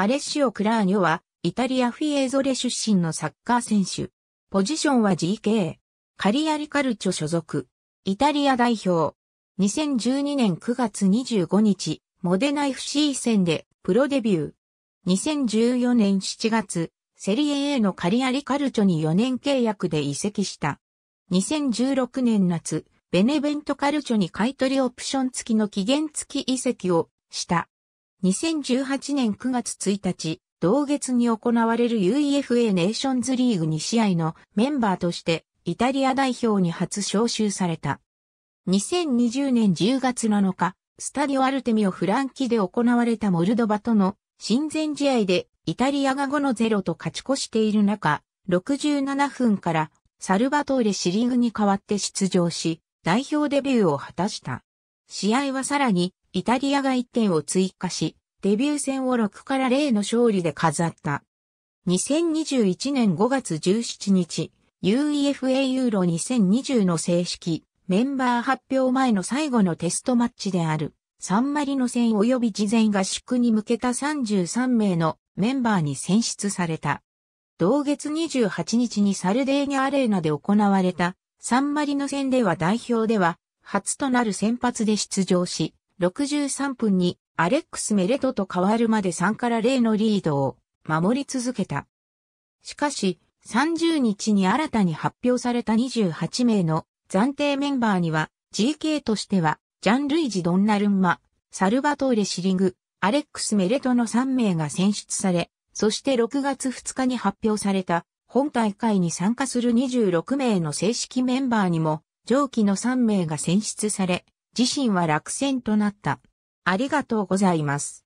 アレッシオ・クラーニョは、イタリアフィエゾレ出身のサッカー選手。ポジションは GK。カリアリカルチョ所属。イタリア代表。2012年9月25日、モデナ FC 戦でプロデビュー。2014年7月、セリエ A のカリアリカルチョに4年契約で移籍した。2016年夏、ベネベントカルチョに買取オプション付きの期限付き移籍をした。2018年9月1日、同月に行われる UEFA ネーションズリーグ2試合のメンバーとして、イタリア代表に初招集された。2020年10月7日、スタディオアルテミオフランキで行われたモルドバとの親善試合でイタリアが5のゼロと勝ち越している中、67分からサルバトーレシリーグに代わって出場し、代表デビューを果たした。試合はさらにイタリアが1点を追加し、デビュー戦を6から0の勝利で飾った。2021年5月17日、UEFA ユーロ2020の正式メンバー発表前の最後のテストマッチである、サンマリノ戦及び事前合宿に向けた33名のメンバーに選出された。同月28日にサルデーニャアレーナで行われたサンマリノ戦では代表では初となる先発で出場し、63分にアレックス・メレトと変わるまで3から0のリードを守り続けた。しかし、30日に新たに発表された28名の暫定メンバーには、GK としては、ジャン・ルイジ・ドンナルンマ、サルバトーレ・シリグ、アレックス・メレトの3名が選出され、そして6月2日に発表された、本大会に参加する26名の正式メンバーにも、上記の3名が選出され、自身は落選となった。ありがとうございます。